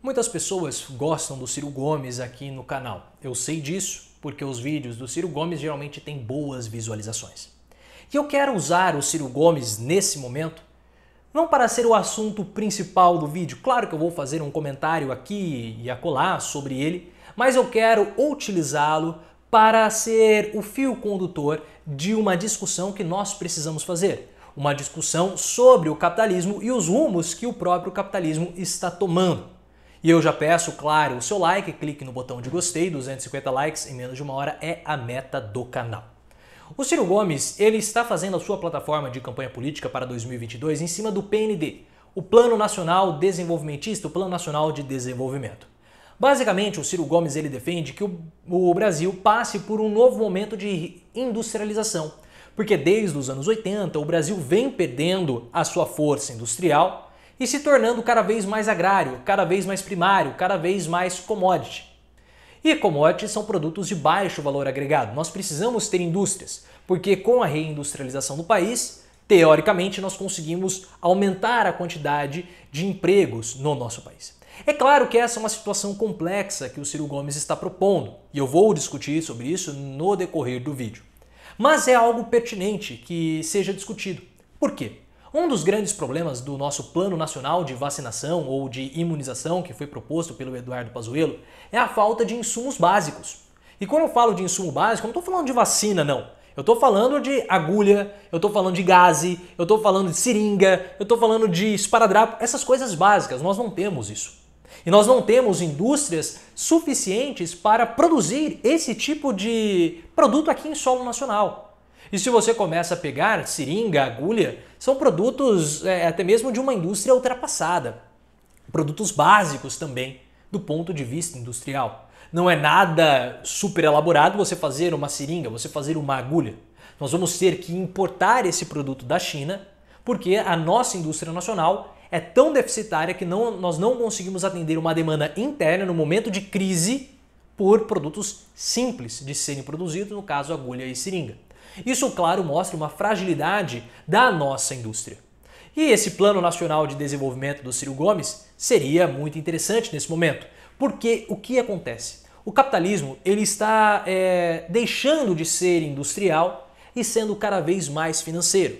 Muitas pessoas gostam do Ciro Gomes aqui no canal. Eu sei disso porque os vídeos do Ciro Gomes geralmente têm boas visualizações. E eu quero usar o Ciro Gomes nesse momento não para ser o assunto principal do vídeo, claro que eu vou fazer um comentário aqui e acolá sobre ele, mas eu quero utilizá-lo para ser o fio condutor de uma discussão que nós precisamos fazer. Uma discussão sobre o capitalismo e os rumos que o próprio capitalismo está tomando. E eu já peço, claro, o seu like, clique no botão de gostei, 250 likes em menos de uma hora é a meta do canal. O Ciro Gomes, ele está fazendo a sua plataforma de campanha política para 2022 em cima do PND, o Plano Nacional Desenvolvimentista, o Plano Nacional de Desenvolvimento. Basicamente, o Ciro Gomes ele defende que o, o Brasil passe por um novo momento de industrialização, porque desde os anos 80 o Brasil vem perdendo a sua força industrial e se tornando cada vez mais agrário, cada vez mais primário, cada vez mais commodity. E commodities são produtos de baixo valor agregado. Nós precisamos ter indústrias, porque com a reindustrialização do país, teoricamente, nós conseguimos aumentar a quantidade de empregos no nosso país. É claro que essa é uma situação complexa que o Ciro Gomes está propondo, e eu vou discutir sobre isso no decorrer do vídeo. Mas é algo pertinente que seja discutido. Por quê? Um dos grandes problemas do nosso Plano Nacional de Vacinação ou de Imunização, que foi proposto pelo Eduardo Pazuello, é a falta de insumos básicos. E quando eu falo de insumo básico, eu não estou falando de vacina, não. Eu estou falando de agulha, eu estou falando de gaze, eu estou falando de seringa, eu estou falando de esparadrapo, essas coisas básicas, nós não temos isso. E nós não temos indústrias suficientes para produzir esse tipo de produto aqui em solo nacional. E se você começa a pegar seringa, agulha, são produtos é, até mesmo de uma indústria ultrapassada. Produtos básicos também, do ponto de vista industrial. Não é nada super elaborado você fazer uma seringa, você fazer uma agulha. Nós vamos ter que importar esse produto da China, porque a nossa indústria nacional é tão deficitária que não, nós não conseguimos atender uma demanda interna no momento de crise por produtos simples de serem produzidos, no caso agulha e seringa. Isso, claro, mostra uma fragilidade da nossa indústria. E esse Plano Nacional de Desenvolvimento do Ciro Gomes seria muito interessante nesse momento, porque o que acontece? O capitalismo ele está é, deixando de ser industrial e sendo cada vez mais financeiro.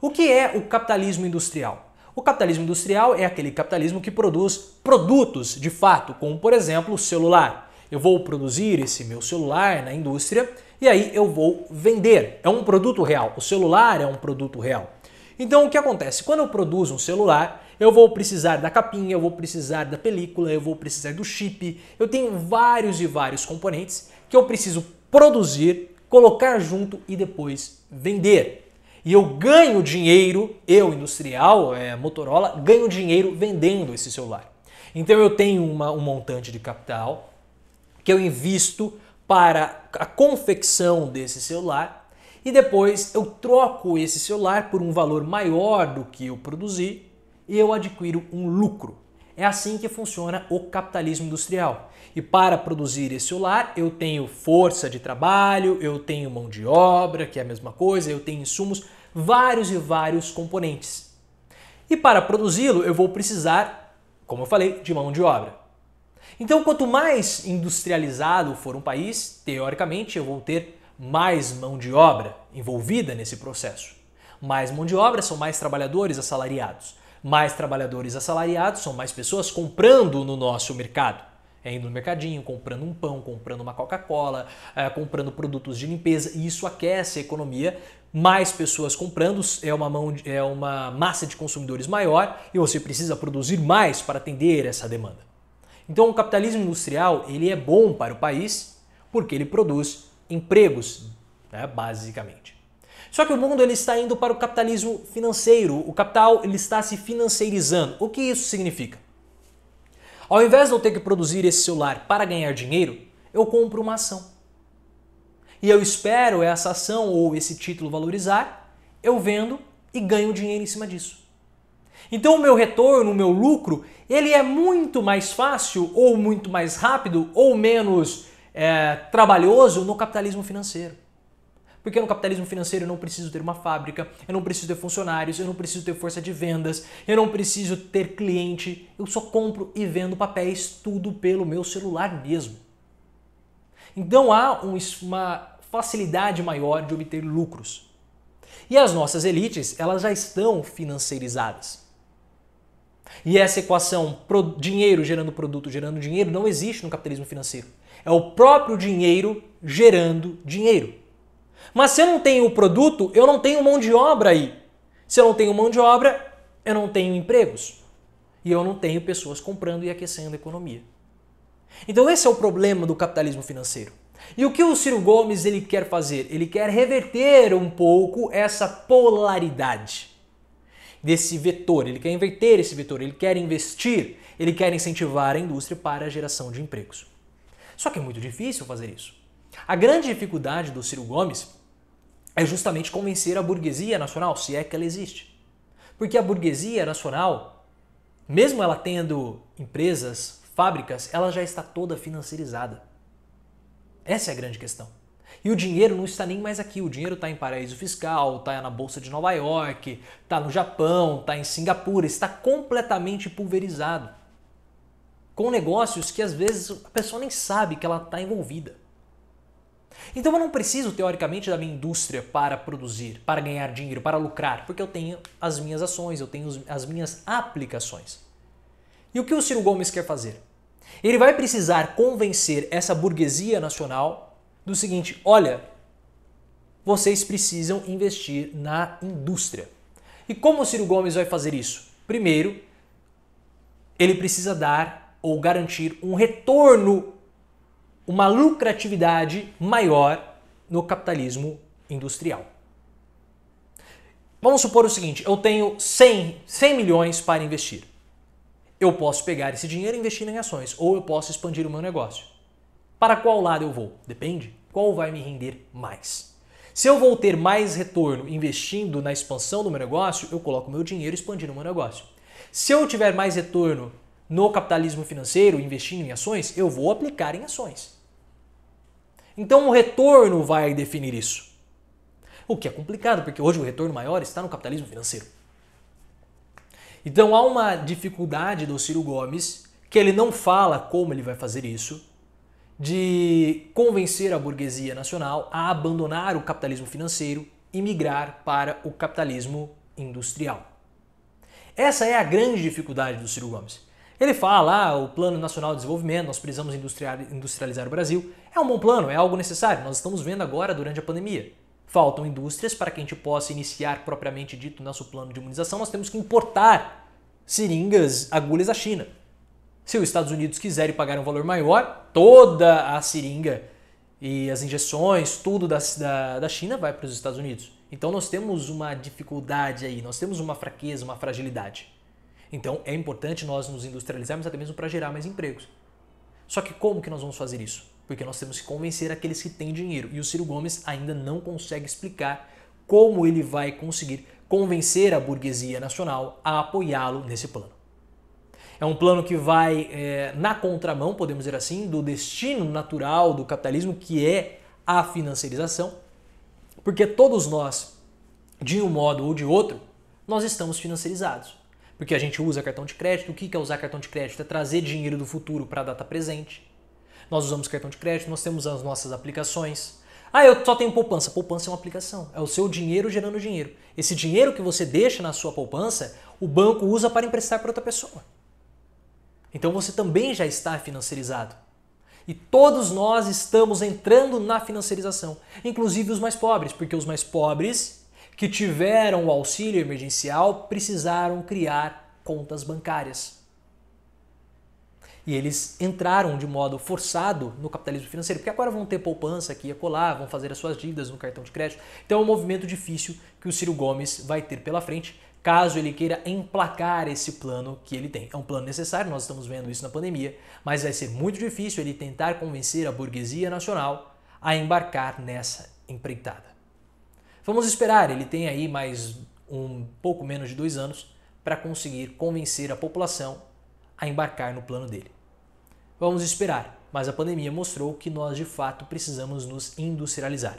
O que é o capitalismo industrial? O capitalismo industrial é aquele capitalismo que produz produtos de fato, como por exemplo o celular. Eu vou produzir esse meu celular na indústria e aí eu vou vender. É um produto real. O celular é um produto real. Então o que acontece? Quando eu produzo um celular, eu vou precisar da capinha, eu vou precisar da película, eu vou precisar do chip. Eu tenho vários e vários componentes que eu preciso produzir, colocar junto e depois vender. E eu ganho dinheiro, eu industrial, é, Motorola, ganho dinheiro vendendo esse celular. Então eu tenho uma, um montante de capital que eu invisto para a confecção desse celular e depois eu troco esse celular por um valor maior do que eu produzi e eu adquiro um lucro. É assim que funciona o capitalismo industrial. E para produzir esse celular, eu tenho força de trabalho, eu tenho mão de obra, que é a mesma coisa, eu tenho insumos, vários e vários componentes. E para produzi-lo, eu vou precisar, como eu falei, de mão de obra. Então, quanto mais industrializado for um país, teoricamente eu vou ter mais mão de obra envolvida nesse processo. Mais mão de obra são mais trabalhadores assalariados. Mais trabalhadores assalariados são mais pessoas comprando no nosso mercado. É indo no mercadinho, comprando um pão, comprando uma Coca-Cola, é, comprando produtos de limpeza, e isso aquece a economia. Mais pessoas comprando, é uma, mão de, é uma massa de consumidores maior e você precisa produzir mais para atender essa demanda. Então, o capitalismo industrial ele é bom para o país porque ele produz empregos, né, basicamente. Só que o mundo ele está indo para o capitalismo financeiro. O capital ele está se financeirizando. O que isso significa? Ao invés de eu ter que produzir esse celular para ganhar dinheiro, eu compro uma ação. E eu espero essa ação ou esse título valorizar, eu vendo e ganho dinheiro em cima disso. Então o meu retorno, o meu lucro, ele é muito mais fácil ou muito mais rápido ou menos é, trabalhoso no capitalismo financeiro. Porque no capitalismo financeiro eu não preciso ter uma fábrica, eu não preciso ter funcionários, eu não preciso ter força de vendas, eu não preciso ter cliente, eu só compro e vendo papéis tudo pelo meu celular mesmo. Então há uma facilidade maior de obter lucros. E as nossas elites, elas já estão financiarizadas. E essa equação dinheiro gerando produto gerando dinheiro não existe no capitalismo financeiro. É o próprio dinheiro gerando dinheiro. Mas se eu não tenho o produto, eu não tenho mão de obra aí. Se eu não tenho mão de obra, eu não tenho empregos. E eu não tenho pessoas comprando e aquecendo a economia. Então esse é o problema do capitalismo financeiro. E o que o Ciro Gomes ele quer fazer? Ele quer reverter um pouco essa polaridade desse vetor, ele quer inverter esse vetor, ele quer investir, ele quer incentivar a indústria para a geração de empregos. Só que é muito difícil fazer isso. A grande dificuldade do Ciro Gomes é justamente convencer a burguesia nacional, se é que ela existe. Porque a burguesia nacional, mesmo ela tendo empresas, fábricas, ela já está toda financiarizada. Essa é a grande questão. E o dinheiro não está nem mais aqui, o dinheiro está em paraíso fiscal, está na Bolsa de Nova York, está no Japão, está em Singapura, está completamente pulverizado. Com negócios que às vezes a pessoa nem sabe que ela está envolvida. Então eu não preciso, teoricamente, da minha indústria para produzir, para ganhar dinheiro, para lucrar, porque eu tenho as minhas ações, eu tenho as minhas aplicações. E o que o Ciro Gomes quer fazer? Ele vai precisar convencer essa burguesia nacional do seguinte: olha, vocês precisam investir na indústria. E como o Ciro Gomes vai fazer isso? Primeiro, ele precisa dar ou garantir um retorno, uma lucratividade maior no capitalismo industrial. Vamos supor o seguinte: eu tenho 100, 100 milhões para investir. Eu posso pegar esse dinheiro e investir em ações, ou eu posso expandir o meu negócio. Para qual lado eu vou? Depende. Qual vai me render mais? Se eu vou ter mais retorno investindo na expansão do meu negócio, eu coloco meu dinheiro expandindo o meu negócio. Se eu tiver mais retorno no capitalismo financeiro, investindo em ações, eu vou aplicar em ações. Então o retorno vai definir isso. O que é complicado, porque hoje o retorno maior está no capitalismo financeiro. Então há uma dificuldade do Ciro Gomes, que ele não fala como ele vai fazer isso, de convencer a burguesia nacional a abandonar o capitalismo financeiro e migrar para o capitalismo industrial. Essa é a grande dificuldade do Ciro Gomes. Ele fala, ah, o Plano Nacional de Desenvolvimento, nós precisamos industrializar o Brasil. É um bom plano, é algo necessário, nós estamos vendo agora durante a pandemia. Faltam indústrias para que a gente possa iniciar propriamente dito nosso plano de imunização, nós temos que importar seringas, agulhas da China. Se os Estados Unidos quiserem pagar um valor maior, toda a seringa e as injeções, tudo da, da, da China vai para os Estados Unidos. Então nós temos uma dificuldade aí, nós temos uma fraqueza, uma fragilidade. Então é importante nós nos industrializarmos até mesmo para gerar mais empregos. Só que como que nós vamos fazer isso? Porque nós temos que convencer aqueles que têm dinheiro. E o Ciro Gomes ainda não consegue explicar como ele vai conseguir convencer a burguesia nacional a apoiá-lo nesse plano. É um plano que vai é, na contramão, podemos dizer assim, do destino natural do capitalismo, que é a financiarização, porque todos nós, de um modo ou de outro, nós estamos financiarizados. Porque a gente usa cartão de crédito. O que é usar cartão de crédito? É trazer dinheiro do futuro para a data presente. Nós usamos cartão de crédito, nós temos as nossas aplicações. Ah, eu só tenho poupança. Poupança é uma aplicação. É o seu dinheiro gerando dinheiro. Esse dinheiro que você deixa na sua poupança, o banco usa para emprestar para outra pessoa. Então você também já está financiarizado. E todos nós estamos entrando na financiarização, inclusive os mais pobres, porque os mais pobres que tiveram o auxílio emergencial precisaram criar contas bancárias. E eles entraram de modo forçado no capitalismo financeiro, porque agora vão ter poupança aqui e colar, vão fazer as suas dívidas no cartão de crédito. Então é um movimento difícil que o Ciro Gomes vai ter pela frente, caso ele queira emplacar esse plano que ele tem. É um plano necessário, nós estamos vendo isso na pandemia, mas vai ser muito difícil ele tentar convencer a burguesia nacional a embarcar nessa empreitada. Vamos esperar, ele tem aí mais um pouco menos de dois anos para conseguir convencer a população a embarcar no plano dele. Vamos esperar, mas a pandemia mostrou que nós de fato precisamos nos industrializar.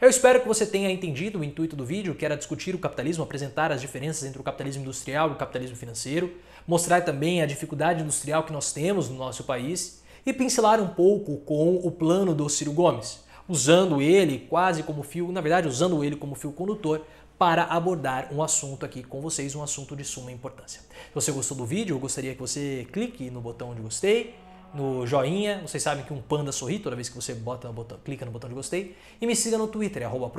Eu espero que você tenha entendido o intuito do vídeo, que era discutir o capitalismo, apresentar as diferenças entre o capitalismo industrial e o capitalismo financeiro, mostrar também a dificuldade industrial que nós temos no nosso país e pincelar um pouco com o plano do Ciro Gomes, usando ele quase como fio, na verdade, usando ele como fio condutor para abordar um assunto aqui com vocês, um assunto de suma importância. Se você gostou do vídeo, eu gostaria que você clique no botão de gostei, no joinha. Vocês sabem que um panda sorri toda vez que você bota no botão, clica no botão de gostei. E me siga no Twitter, é arroba